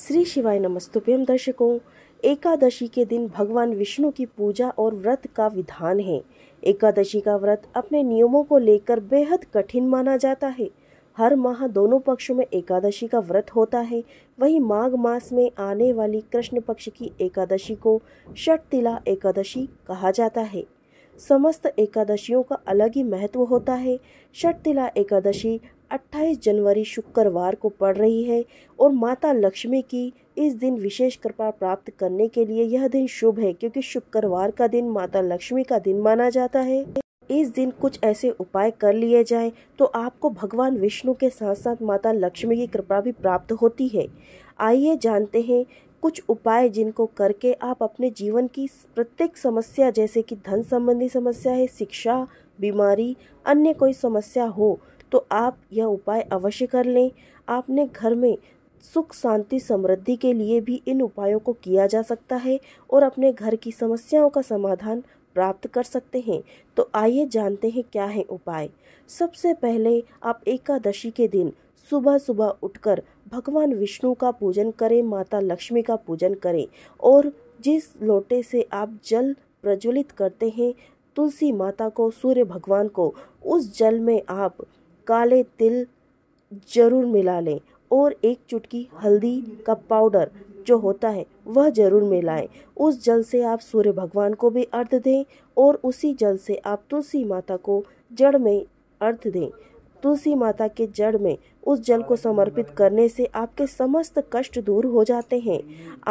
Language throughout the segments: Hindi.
श्री शिवाय नमस्तुभ्यम दर्शकों एकादशी के दिन भगवान विष्णु की पूजा और व्रत का विधान है एकादशी का व्रत अपने नियमों को लेकर बेहद कठिन माना जाता है हर माह दोनों पक्षों में एकादशी का व्रत होता है वहीं माघ मास में आने वाली कृष्ण पक्ष की एकादशी को षटतिला एकादशी कहा जाता है समस्त एकादशियों का अलग ही महत्व होता है षटतिला एकादशी 28 जनवरी शुक्रवार को पड़ रही है और माता लक्ष्मी की इस दिन विशेष कृपा प्राप्त करने के लिए यह दिन शुभ है क्योंकि शुक्रवार का दिन माता लक्ष्मी का दिन माना जाता है इस दिन कुछ ऐसे उपाय कर लिए जाएं तो आपको भगवान विष्णु के साथ साथ माता लक्ष्मी की कृपा भी प्राप्त होती है आइए जानते हैं कुछ उपाय जिनको करके आप अपने जीवन की प्रत्येक समस्या जैसे कि धन संबंधी समस्या है शिक्षा बीमारी अन्य कोई समस्या हो तो आप यह उपाय अवश्य कर लें आपने घर में सुख शांति समृद्धि के लिए भी इन उपायों को किया जा सकता है और अपने घर की समस्याओं का समाधान प्राप्त कर सकते हैं तो आइए जानते हैं क्या है उपाय सबसे पहले आप एकादशी के दिन सुबह सुबह उठकर भगवान विष्णु का पूजन करें माता लक्ष्मी का पूजन करें और जिस लोटे से आप जल प्रज्वलित करते हैं तुलसी माता को सूर्य भगवान को उस जल में आप काले तिल जरूर मिला लें और एक चुटकी हल्दी का पाउडर जो होता है वह जरूर मिलाएं उस जल से आप सूर्य भगवान को भी अर्घ दें और उसी जल से आप तुलसी माता को जड़ में अर्ध दें तुलसी माता के जड़ में उस जल को समर्पित करने से आपके समस्त कष्ट दूर हो जाते हैं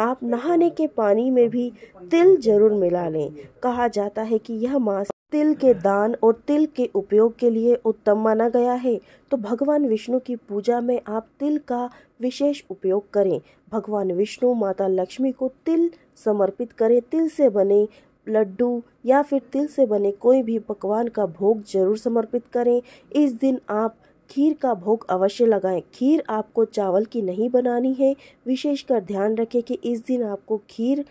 आप नहाने के पानी में भी तिल जरूर मिला लें कहा जाता है कि यह मास तिल के दान और तिल के उपयोग के लिए उत्तम माना गया है तो भगवान विष्णु की पूजा में आप तिल का विशेष उपयोग करें भगवान विष्णु माता लक्ष्मी को तिल समर्पित करें तिल से बने लड्डू या फिर तिल से बने कोई भी पकवान का भोग जरूर समर्पित करें इस दिन आप खीर का भोग अवश्य लगाएं खीर आपको चावल की नहीं बनानी है विशेषकर ध्यान रखें कि इस दिन आपको खीर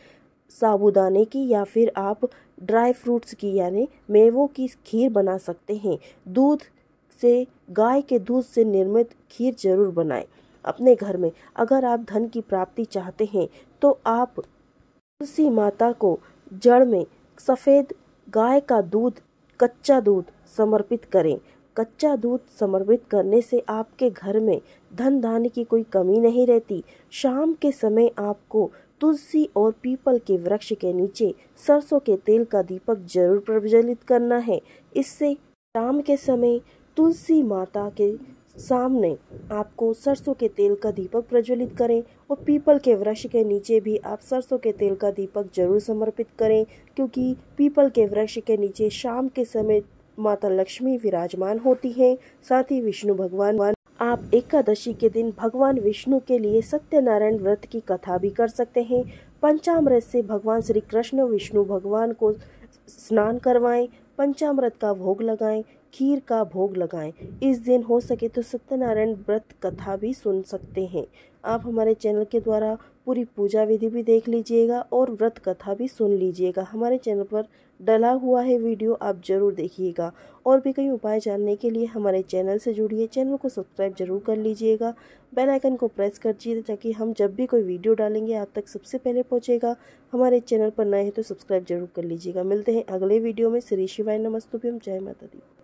साबुदाने की या फिर आप ड्राई फ्रूट्स की यानी मेवों की खीर बना सकते हैं दूध से गाय के दूध से निर्मित खीर जरूर बनाएं अपने घर में अगर आप धन की प्राप्ति चाहते हैं तो आप तुलसी माता को जड़ में सफ़ेद गाय का दूध कच्चा दूध समर्पित करें कच्चा दूध समर्पित करने से आपके घर में धन धान्य की कोई कमी नहीं रहती शाम के समय आपको तुलसी और पीपल के वृक्ष के नीचे सरसों के तेल का दीपक जरूर प्रज्वलित करना है इससे शाम के समय तुलसी माता के सामने आपको सरसों के तेल का दीपक प्रज्वलित करें और पीपल के वृक्ष के नीचे भी आप सरसों के तेल का दीपक जरूर समर्पित करें क्योंकि पीपल के वृक्ष के नीचे शाम के समय माता लक्ष्मी विराजमान होती हैं साथ ही विष्णु भगवान आप एकादशी के दिन भगवान विष्णु के लिए सत्यनारायण व्रत की कथा भी कर सकते हैं पंचामृत से भगवान श्री कृष्ण विष्णु भगवान को स्नान करवाएं पंचामृत का भोग लगाएं खीर का भोग लगाएं इस दिन हो सके तो सत्यनारायण व्रत कथा भी सुन सकते हैं आप हमारे चैनल के द्वारा पूरी पूजा विधि भी देख लीजिएगा और व्रत कथा भी सुन लीजिएगा हमारे चैनल पर डला हुआ है वीडियो आप जरूर देखिएगा और भी कई उपाय जानने के लिए हमारे चैनल से जुड़िए चैनल को सब्सक्राइब जरूर कर लीजिएगा बेल आइकन को प्रेस कर दीजिए ताकि हम जब भी कोई वीडियो डालेंगे आप तक सबसे पहले पहुँचेगा हमारे चैनल पर नए हैं तो सब्सक्राइब जरूर कर लीजिएगा मिलते हैं अगले वीडियो में श्री शिवाय नमस्तुभ्यम जय माता दी